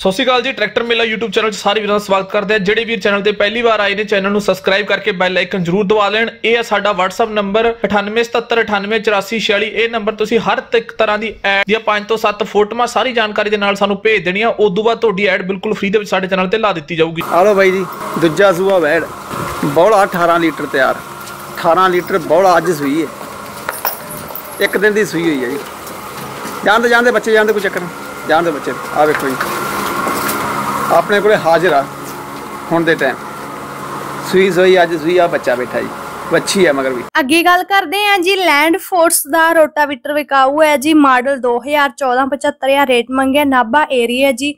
ਸਤਿ ਸ਼੍ਰੀ ਅਕਾਲ ਜੀ ਟਰੈਕਟਰ ਮੇਲਾ YouTube ਚੈਨਲ 'ਚ ਸਾਰੇ ਵੀਰਾਂ ਦਾ ਸਵਾਗਤ ਕਰਦੇ ਆ ਜਿਹੜੇ ਵੀਰ ਚੈਨਲ ਤੇ ਪਹਿਲੀ ਵਾਰ ਆਏ ਨੇ ਚੈਨਲ ਨੂੰ ਸਬਸਕ੍ਰਾਈਬ ਕਰਕੇ ਬੈਲ ਆਈਕਨ ਜ਼ਰੂਰ ਦਬਾ ਲੈਣ ਇਹ ਆ ਸਾਡਾ WhatsApp ਨੰਬਰ 9877984846 ਇਹ ਨੰਬਰ ਤੁਸੀਂ ਹਰ ਇੱਕ ਤਰ੍ਹਾਂ ਦੀ ਐਡ ਦੀਆਂ 5 ਤੋਂ 7 ਫੋਟੋਆਂ ਸਾਰੀ ਜਾਣਕਾਰੀ ਦੇ ਨਾਲ ਸਾਨੂੰ ਭੇਜ ਦੇਣੀ ਆ ਉਸ ਤੋਂ ਬਾਅਦ ਤੁਹਾਡੀ ਐਡ ਬਿਲਕੁਲ ਫ੍ਰੀ ਦੇ ਵਿੱਚ ਸਾਡੇ ਚੈਨਲ ਤੇ ਲਾ ਦਿੱਤੀ ਜਾਊਗੀ ਆ ਲੋ ਬਾਈ ਜੀ ਦੂਜਾ ਸੂਆ ਵੈੜ ਬੌਲਾ 18 ਲੀਟਰ ਤਿਆਰ 18 ਲੀਟਰ ਬੌਲਾ ਅੱਜ ਸੂਈ ਹੈ ਇੱਕ ਦਿਨ ਦੀ ਸੂਈ ਹੋਈ ਹੈ ਜੀ ਜਾਂਦੇ ਜਾਂਦੇ ਬੱਚੇ ਜਾਂਦੇ ਕੋਈ ਚੱਕਰ ਨਹੀਂ ਜਾਂਦੇ ਬੱਚੇ ਆ ਵੇਖੋ ਜੀ ਆਪਣੇ ਕੋਲੇ ਹਾਜ਼ਰ ਆ ਹੁਣ ਦੇ ਟਾਈਮ ਸੁਈ ਹੋਈ ਅੱਜ ਸੂਈ ਆ ਬੱਚਾ ਬੈਠਾ ਜੀ ਵੱਛੀ ਆ ਮਗਰ ਵੀ ਅੱਗੇ ਗੱਲ ਕਰਦੇ ਆਂ ਜੀ ਲੈਂਡ ਫੋਰਸ ਦਾ ਰੋਟਾਵੀਟਰ ਵਿਕਾਊ ਹੈ ਜੀ ਮਾਡਲ 2014 ਆ ਰੇਟ ਮੰਗਿਆ ਨਾਬਾ ਏਰੀਆ ਜੀ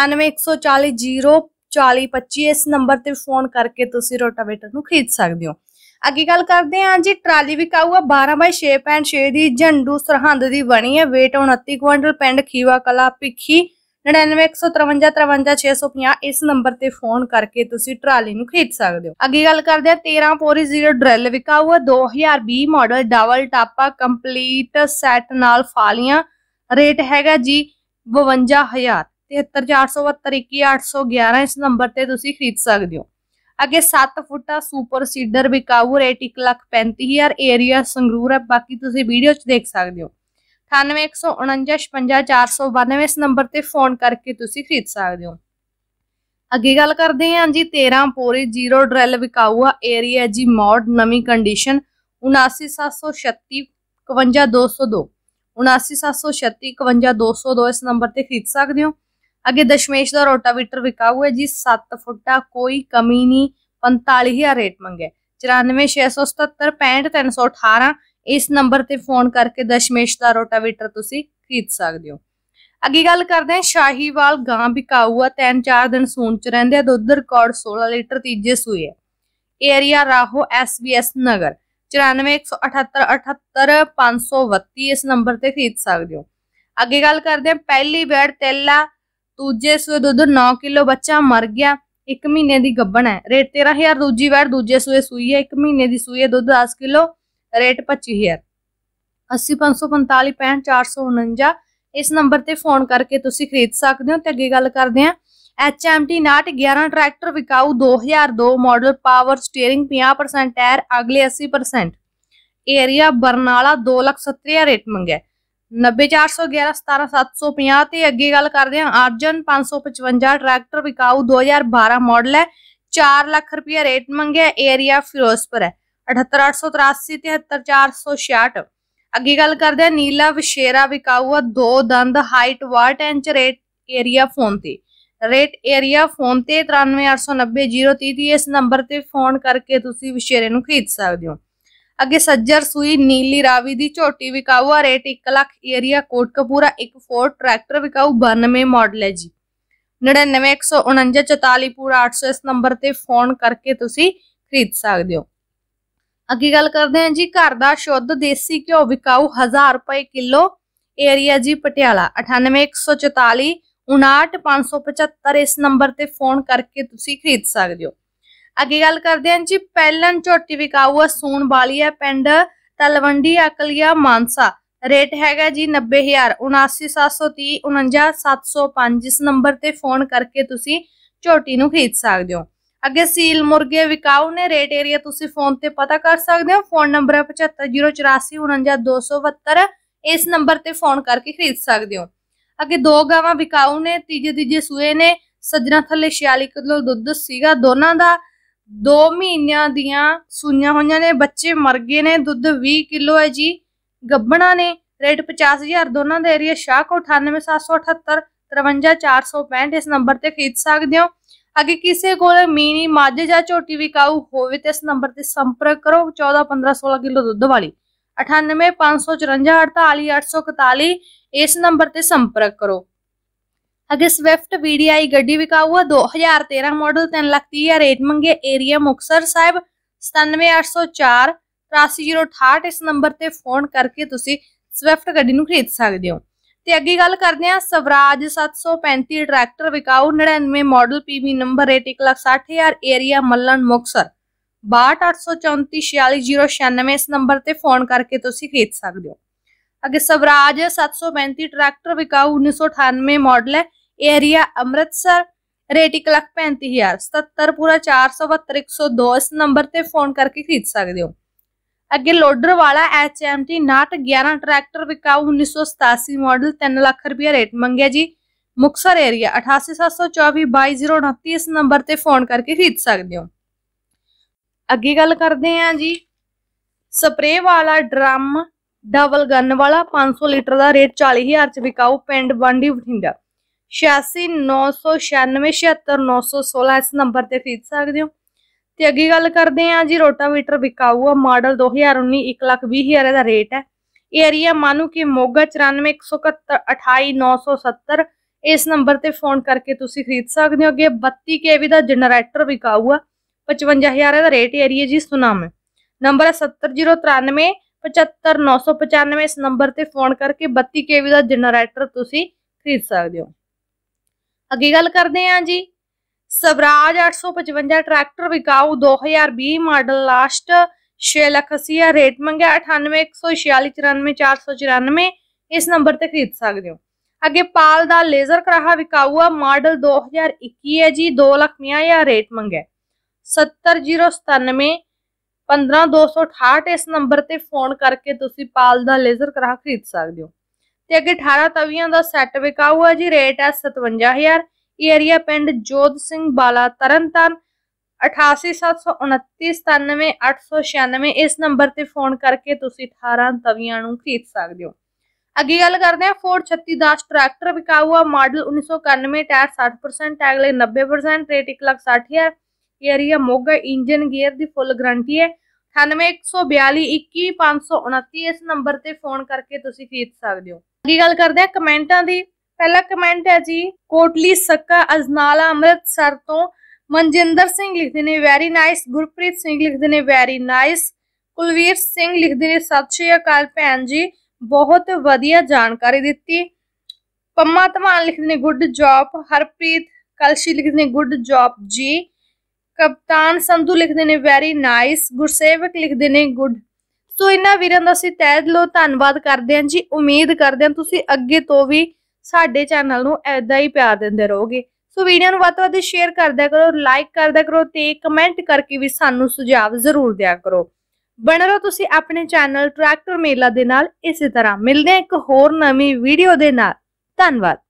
9814004025 ਇਸ ਨੰਬਰ ਤੇ ਫੋਨ ਕਰਕੇ ਤੁਸੀਂ ਰੋਟਾਵੇਟਰ ਨੂੰ ਖਰੀਦ ਸਕਦੇ ਹੋ ਅੱਗੇ ਗੱਲ ਕਰਦੇ ਆਂ ਜੀ ਟਰਾਲੀ ਵਿਕਾਊ ਆ 12x6.6 ਦੀ ਝੰਡੂ ਸਰਹੰਦ ਦੀ ਬਣੀ ਹੈ weight 29 ਕੁਇੰਟਲ ਪਿੰਡ ਖੀਵਾ ਕਲਾ ਪਿੱਖੀ 9915353650 ਇਸ ਨੰਬਰ ਤੇ ਫੋਨ ਕਰਕੇ ਤੁਸੀਂ ਟਰਾਲੀ ਨੂੰ ਖਰੀਦ ਸਕਦੇ ਹੋ ਅੱਗੇ ਗੱਲ ਕਰਦੇ ਆ 13 ਪੋਰੀ ਜ਼ੀਰੋ ਡਰਿਲ ਵਿਕਾਊ 2020 ਮਾਡਲ ਡਬਲ ਟਾਪਾ ਕੰਪਲੀਟ ਸੈੱਟ ਨਾਲ ਫਾਲੀਆਂ ਰੇਟ ਹੈਗਾ ਜੀ 52000 734721811 ਇਸ ਨੰਬਰ ਤੇ ਤੁਸੀਂ ਖਰੀਦ ਸਕਦੇ ਹੋ ਅੱਗੇ 7 ਫੁੱਟਾ ਸੁਪਰ ਸੀਡਰ ਵਿਕਾਊ ਰੇਟ 135000 ਏਰੀਆ ਸੰਗਰੂਰ ਹੈ ਬਾਕੀ ਤੁਸੀਂ ਵੀਡੀਓ 'ਚ ਦੇਖ ਸਕਦੇ ਹੋ 9819554492 ਇਸ ਨੰਬਰ ਤੇ ਫੋਨ ਕਰਕੇ ਤੁਸੀਂ ਖਰੀਦ ਸਕਦੇ ਹੋ ਅੱਗੇ ਗੱਲ ਕਰਦੇ ਹਾਂ ਜੀ 13 ਪੋਰੇ ਜ਼ੀਰੋ ਡਰੈਲ ਵਿਕਾਊਆ ਏਰੀਆ ਜੀ ਮੋਡ ਨਵੀਂ ਕੰਡੀਸ਼ਨ 79736 51202 79736 ਇਸ ਨੰਬਰ ਤੇ ਖਰੀਦ ਸਕਦੇ ਹੋ ਅੱਗੇ ਦਸ਼ਮੇਸ਼ ਦਾ ਰੋਟਾਵੀਟਰ ਵਿਕਾਊ ਹੈ ਜੀ 7 ਫੁੱਟਾ ਕੋਈ ਕਮੀ ਨਹੀਂ 45000 ਰੇਟ ਮੰਗਿਆ 94677 65318 ਇਸ ਨੰਬਰ ਤੇ ਫੋਨ ਕਰਕੇ ਦਸ਼ਮੇਸ਼ ਦਾ ਰੋਟਾਵੇਟਰ ਤੁਸੀਂ ਖਰੀਦ ਸਕਦੇ ਹੋ ਅੱਗੇ ਗੱਲ ਕਰਦੇ ਹਾਂ ਸ਼ਾਹੀਵਾਲ ਗਾਂ ਬਿਕਾਊਆ ਆ ਤਿੰਨ ਚਾਰ ਦਿਨ ਸੂਣ ਚ ਰਹਿੰਦੇ ਆ ਦੁੱਧ ਰਿਕਾਰਡ 16 ਲੀਟਰ ਤੀਜੇ ਸੂਏ ਐ ਏਰੀਆ ਰਾਹੋ ਐਸ ਨਗਰ 9417878532 ਇਸ ਨੰਬਰ ਤੇ ਖਰੀਦ ਸਕਦੇ ਹੋ ਅੱਗੇ ਗੱਲ ਕਰਦੇ ਹਾਂ ਪਹਿਲੀ ਬੈੜ ਤੇਲਾ ਦੂਜੇ ਸੂਏ ਦੁੱਧ 9 ਕਿਲੋ ਬੱਚਾ ਮਰ ਗਿਆ 1 ਮਹੀਨੇ ਦੀ ਗੱਬਣ ਹੈ ਰੇਟ 13000 ਦੂਜੀ ਬੈੜ ਦੂਜੇ ਸੂਏ ਸੂਈ ਹੈ 1 ਮਹੀਨੇ ਦੀ ਸੂਈ ਹੈ ਦੁੱਧ 10 ਕਿਲੋ ਰੇਟ 25000 80545565449 ਇਸ ਨੰਬਰ ਤੇ ਫੋਨ ਕਰਕੇ ਤੁਸੀਂ ਖਰੀਦ ਸਕਦੇ ਹੋ ਤੇ ਅੱਗੇ ਗੱਲ ਕਰਦੇ ਹਾਂ HMT 11 ਟਰੈਕਟਰ ਵਿਕਾਊ 2002 ਮਾਡਲ ਪਾਵਰ ਸਟੀering 50% ਟਾਇਰ ਅਗਲੇ 80% ਏਰੀਆ ਬਰਨਾਲਾ 270000 ਰੇਟ ਮੰਗਿਆ 904111750 ਤੇ ਅੱਗੇ ਗੱਲ ਕਰਦੇ ਆਂ ਅਰਜਨ 555 ਟਰੈਕਟਰ ਵਿਕਾਊ 2012 ਮਾਡਲ ਹੈ 4 ਲੱਖ ਰੁਪਏ ਰੇਟ ਮੰਗਿਆ ਏਰੀਆ ਫਿਰੋਜ਼ਪੁਰ ਹੈ 7883873466 ਅੱਗੇ ਗੱਲ ਕਰਦੇ ਆ ਨੀਲਾ ਵਿਸ਼ੇਰਾ ਵਿਕਾਊਆ ਦੋ ਦੰਦ ਹਾਈਟ ਵਾਟ ਐਂਚ ਰੇਟ ਏਰੀਆ ਫੋਨ ਤੇ ਰੇਟ ਏਰੀਆ ਫੋਨ ਤੇ 93890030 ਇਸ ਨੰਬਰ ਤੇ ਫੋਨ ਕਰਕੇ ਤੁਸੀਂ ਵਿਸ਼ੇਰੇ ਨੂੰ ਖਰੀਦ ਸਕਦੇ ਹੋ ਅੱਗੇ ਸੱਜਰ ਸੂਈ ਨੀਲੀ ਰਾਵੀ ਦੀ ਝੋਟੀ ਵਿਕਾਊਆ rate 1 lakh area Kotkapura 1 four tractor ਵਿਕਾਊ 92 ਮਾਡਲ ਹੈ ਜੀ 9914944800 ਇਸ ਨੰਬਰ ਤੇ ਫੋਨ ਕਰਕੇ ਤੁਸੀਂ ਖਰੀਦ ਸਕਦੇ ਹੋ ਅੱਗੇ ਗੱਲ ਕਰਦੇ ਹਾਂ ਜੀ ਘਰ ਦਾ ਸ਼ੁੱਧ ਦੇਸੀ ਘਿਓ ਵਿਕਾਊ 1000 ਰੁਪਏ ਕਿਲੋ ਏਰੀਆ ਜੀ ਪਟਿਆਲਾ 98144 59575 ਇਸ ਨੰਬਰ ਤੇ ਫੋਨ ਕਰਕੇ ਤੁਸੀਂ ਖਰੀਦ ਸਕਦੇ ਹੋ ਅੱਗੇ ਗੱਲ ਕਰਦੇ ਹਾਂ ਜੀ ਪੈਲਨ ਝੋਟੀ ਵਿਕਾਊ ਸੂਣ ਵਾਲੀ ਹੈ ਪਿੰਡ ਤਲਵੰਡੀ ਅਕਲੀਆ ਮਾਨਸਾ ਰੇਟ ਹੈਗਾ ਜੀ 90000 79730 49705 ਇਸ ਨੰਬਰ ਤੇ ਫੋਨ ਕਰਕੇ ਤੁਸੀਂ ਝੋਟੀ ਨੂੰ ਖਰੀਦ ਸਕਦੇ ਹੋ ਅੱਗੇ ਸੀਲ ਮੁਰਗੇ ਵਿਕਾਉ ਨੇ ਰੇਟ ਏਰੀਆ ਤੁਸੀਂ ਫੋਨ ਤੇ ਪਤਾ ਕਰ ਸਕਦੇ ਹੋ ਫੋਨ ਨੰਬਰ ਹੈ 7504849272 ਇਸ ਨੰਬਰ ਤੇ ਫੋਨ ਕਰਕੇ ਖਰੀਦ ਸਕਦੇ ਹੋ ਅੱਗੇ ਦੋ ਗਾਵਾਂ ਵਿਕਾਉ ਨੇ ਤੀਜੇ ਤੀਜੇ ਸੂਏ ਨੇ ਸਜਣਾ ਥੱਲੇ 46 ਕਿਲੋ ਦੁੱਧ ਸੀਗਾ ਦੋਨਾਂ ਦਾ 2 ਮਹੀਨਿਆਂ ਦੀਆਂ ਸੂਈਆਂ ਹੋਈਆਂ ਨੇ ਬੱਚੇ ਮਰ ਗਏ ਨੇ ਦੁੱਧ 20 ਕਿਲੋ ਹੈ ਜੀ ਗੱਬਣਾ ਨੇ ਰੇਟ 50000 ਦੋਨਾਂ ਦਾ ਏਰੀਆ ਸ਼ਾਹਕੋ 98778 ਇਸ ਨੰਬਰ ਤੇ ਖਰੀਦ ਸਕਦੇ ਹੋ ਅਗੇ ਕਿਸੇ ਕੋਲ ਮੀਨੀ ਮਾਝੇ ਜਾਂ ਛੋਟੀ ਵੀ ਕਾਊ ਹੋਵੇ ਤੇ ਇਸ ਨੰਬਰ ਤੇ ਸੰਪਰਕ ਕਰੋ 14 15 16 ਕਿਲੋ ਦੁੱਧ ਵਾਲੀ 9854548841 ਇਸ ਨੰਬਰ ਤੇ ਸੰਪਰਕ ਕਰੋ ਅਗੇ ਸਵਿਫਟ ਵੀਡੀਆਈ ਗੱਡੀ ਵਿਕਾਊ ਹੈ 2013 ਮਾਡਲ 3 ਲੱਖ 30 ਹਜ਼ਾਰ ਰੇਟ ਮੰਗੇ ਏਰੀਆ ਮੁਕਸਰ ਸਾਹਿਬ 97804 83068 ਇਸ ਨੰਬਰ ਤੇ ਫੋਨ ਕਰਕੇ ਤੁਸੀਂ ਸਵਿਫਟ ਗੱਡੀ ਨੂੰ ਖਰੀਦ ਸਕਦੇ ਹੋ ਤੇ ਅੱਗੇ ਗੱਲ ਕਰਦੇ ਆ ਸਵਰਾਜ 735 ਟਰੈਕਟਰ ਵਿਕਾਊ 99 model PB number 160000 area Mallan Muktsar 6284446096 ਇਸ ਨੰਬਰ ਤੇ ਫੋਨ ਕਰਕੇ ਤੁਸੀਂ ਖਰੀਦ ਸਕਦੇ ਹੋ ਅੱਗੇ ਸਵਰਾਜ 735 ਟਰੈਕਟਰ ਵਿਕਾਊ 1998 ਮਾਡਲ ਹੈ ਏਰੀਆ ਅੰਮ੍ਰਿਤਸਰ ਰੇਟ 135000 77442 ਇਸ ਨੰਬਰ ਤੇ ਫੋਨ ਕਰਕੇ ਖਰੀਦ ਸਕਦੇ ਹੋ ਅੱਗੇ ਲੋਡਰ ਵਾਲਾ HMT 11 ਟਰੈਕਟਰ ਵਿਕਾਊ 1987 ਮਾਡਲ 3 ਲੱਖ ਰੁਪਏ ਰੇਟ ਮੰਗਿਆ ਜੀ ਮੁਕਸਰ ਏਰੀਆ 8874222029 ਇਸ ਨੰਬਰ ਤੇ ਫੋਨ ਕਰਕੇ ਖਰੀਦ ਸਕਦੇ ਹੋ ਅੱਗੇ ਗੱਲ ਕਰਦੇ ਆਂ ਜੀ ਸਪਰੇ ਵਾਲਾ ਡਰਮ ਡਬਲ ਗਨ ਵਾਲਾ 500 ਲੀਟਰ ਦਾ ਰੇਟ 40000 ਚ ਵਿਕਾਊ ਪਿੰਡ ਬਾਂਡੀ ਬਠਿੰਡਾ 869969676916 ਇਸ ਨੰਬਰ ਤੇ ਖਰੀਦ ਸਕਦੇ ਹੋ ਤੇ ਅੱਗੇ ਗੱਲ ਕਰਦੇ ਆ ਜੀ ਰੋਟਾਵੀਟਰ ਵਿਕਾਊ ਆ ਮਾਡਲ 2019 120000 ਦਾ ਰੇਟ ਹੈ ਏਰੀਆ ਮਾਨੂ ਕੇ ਮੋਗਾ 9417289970 ਇਸ ਨੰਬਰ ਤੇ ਫੋਨ ਕਰਕੇ ਤੁਸੀਂ ਖਰੀਦ ਸਕਦੇ ਹੋ ਅੱਗੇ 32 ਕੇਵੀ ਦਾ ਜਨਰੇਟਰ ਵਿਕਾਊ ਆ 55000 ਦਾ ਰੇਟ ਏਰੀਆ ਜੀ ਸੁਨਾਮ ਨੰਬਰ ਹੈ 70093 75995 ਇਸ ਨੰਬਰ ਤੇ ਫੋਨ ਕਰਕੇ 32 ਕੇਵੀ ਦਾ ਜਨਰੇਟਰ ਤੁਸੀਂ ਖਰੀਦ ਸਕਦੇ ਹੋ ਅੱਗੇ ਗੱਲ ਕਰਦੇ ਹਾਂ ਜੀ ਸਵਰਾਜ 855 ਟਰੈਕਟਰ ਵਿਕਾਊ 2020 ਮਾਡਲ ਲਾਸਟ 6 ਲੱਖ 80 ਰੇਟ ਮੰਗਿਆ 9814494494 ਇਸ ਨੰਬਰ ਤੇ ਖਰੀਦ ਸਕਦੇ ਹੋ ਅੱਗੇ ਪਾਲ ਦਾ ਲੇਜ਼ਰ ਕਰਾਹਾ ਆ ਮਾਡਲ 2021 ਹੈ ਜੀ 2 ਲੱਖ 90000 ਰੇਟ ਮੰਗਿਆ 70097 15268 ਇਸ ਨੰਬਰ ਤੇ ਫੋਨ ਕਰਕੇ ਤੁਸੀਂ ਪਾਲ ਦਾ ਲੇਜ਼ਰ ਕਰਾਹਾ ਖਰੀਦ ਸਕਦੇ ਹੋ ਤੇ ਅੱਗੇ 18 ਤਵੀਆਂ ਦਾ ਸੈੱਟ ਵਿਕਾਊ ਆ ਜੀ ਰੇਟ ਹੈ 57000 ਏਰੀਆ ਪਿੰਡ ਜੋਧ ਸਿੰਘ ਬਾਲਾ ਤਰਨਤਨ 8879399896 ਇਸ ਨੰਬਰ ਤੇ ਫੋਨ ਕਰਕੇ ਤੁਸੀਂ 18 ਤਵੀਆਂ ਨੂੰ ਖਰੀਦ ਸਕਦੇ ਹੋ ਅੱਗੇ ਗੱਲ ਕਰਦੇ ਹਾਂ ਫੋਰਡ 36 ਦਾਸ ਟਰੈਕਟਰ ਵਿਕਾਊਆ ਮਾਡਲ 1991 ਟਾਇਰ 60% ਲਈ 90% rate 160000 area Moga engine gear ਦੀ ਫੁੱਲ ਗਾਰੰਟੀ ਹੈ 9814212529 ਇਸ ਨੰਬਰ ਤੇ ਫੋਨ ਕਰਕੇ ਤੁਸੀਂ ਖਰੀਦ ਸਕਦੇ ਹੋ ਅੱਗੇ ਗੱਲ ਕਰਦੇ ਹਾਂ ਕਮੈਂਟਾਂ ਦੀ ਪਹਿਲਾ ਕਮੈਂਟ ਹੈ ਜੀ ਕੋਟਲੀ ਸੱਕਾ ਅਜਨਾਲਾ ਅੰਮ੍ਰਿਤਸਰ ਤੋਂ ਮਨਜਿੰਦਰ ਸਿੰਘ ਲਿਖਦੇ ਨੇ ਵੈਰੀ ਨਾਈਸ ਗੁਰਪ੍ਰੀਤ ਸਿੰਘ ਲਿਖਦੇ ਨੇ ਵੈਰੀ ਨਾਈਸ ਕੁਲਵੀਰ ਸਿੰਘ ਲਿਖਦੇ ਨੇ ਸਤਿ ਸ਼੍ਰੀ ਅਕਾਲ ਭੈਣ ਜੀ ਬਹੁਤ ਵਧੀਆ ਜਾਣਕਾਰੀ ਦਿੱਤੀ ਪੰਮਾ ਧਮਾਨ ਲਿਖਦੇ ਨੇ ਗੁੱਡ ਜੌਬ ਹਰਪ੍ਰੀਤ ਕਲਸ਼ੀ ਲਿਖਦੇ ਨੇ ਗੁੱਡ ਜੌਬ ਜੀ ਕਪਤਾਨ ਸੰਧੂ ਲਿਖਦੇ ਨੇ ਵੈਰੀ ਨਾਈਸ ਗੁਰਸੇਵਕ ਲਿਖਦੇ ਨੇ ਗੁੱਡ ਸੋ ਇਹਨਾਂ ਵੀਰਾਂ ਦਾ ਅਸੀਂ ਤਹਿ ਦਿਲੋਂ ਧੰਨਵਾਦ ਕਰਦੇ ਹਾਂ ਜੀ ਉਮੀਦ ਕਰਦੇ ਹਾਂ ਤੁਸੀਂ ਅੱਗੇ ਤੋਂ ਵੀ ਸਾਡੇ ਚੈਨਲ ਨੂੰ ਐਦਾਂ ਹੀ ਪਿਆਰ ਦਿੰਦੇ ਰਹੋਗੇ ਸੋ ਵੀਡੀਓ ਨੂੰ ਵੱਧ ਤੋਂ ਵੱਧ ਸ਼ੇਅਰ ਕਰਦਾ ਕਰੋ ਲਾਈਕ ਕਰਦਾ ਕਰੋ ਤੇ ਕਮੈਂਟ ਕਰਕੇ ਵੀ ਸਾਨੂੰ ਸੁਝਾਅ ਜ਼ਰੂਰ ਦਿਆ ਕਰੋ ਬਣ ਰਹੋ ਤੁਸੀਂ ਆਪਣੇ ਚੈਨਲ ਟਰੈਕਟਰ ਮੇਲਾ ਦੇ ਨਾਲ ਇਸੇ ਤਰ੍ਹਾਂ ਮਿਲਦੇ ਹਾਂ ਇੱਕ ਹੋਰ ਨਵੀਂ ਵੀਡੀਓ ਦੇ ਨਾਲ ਧੰਨਵਾਦ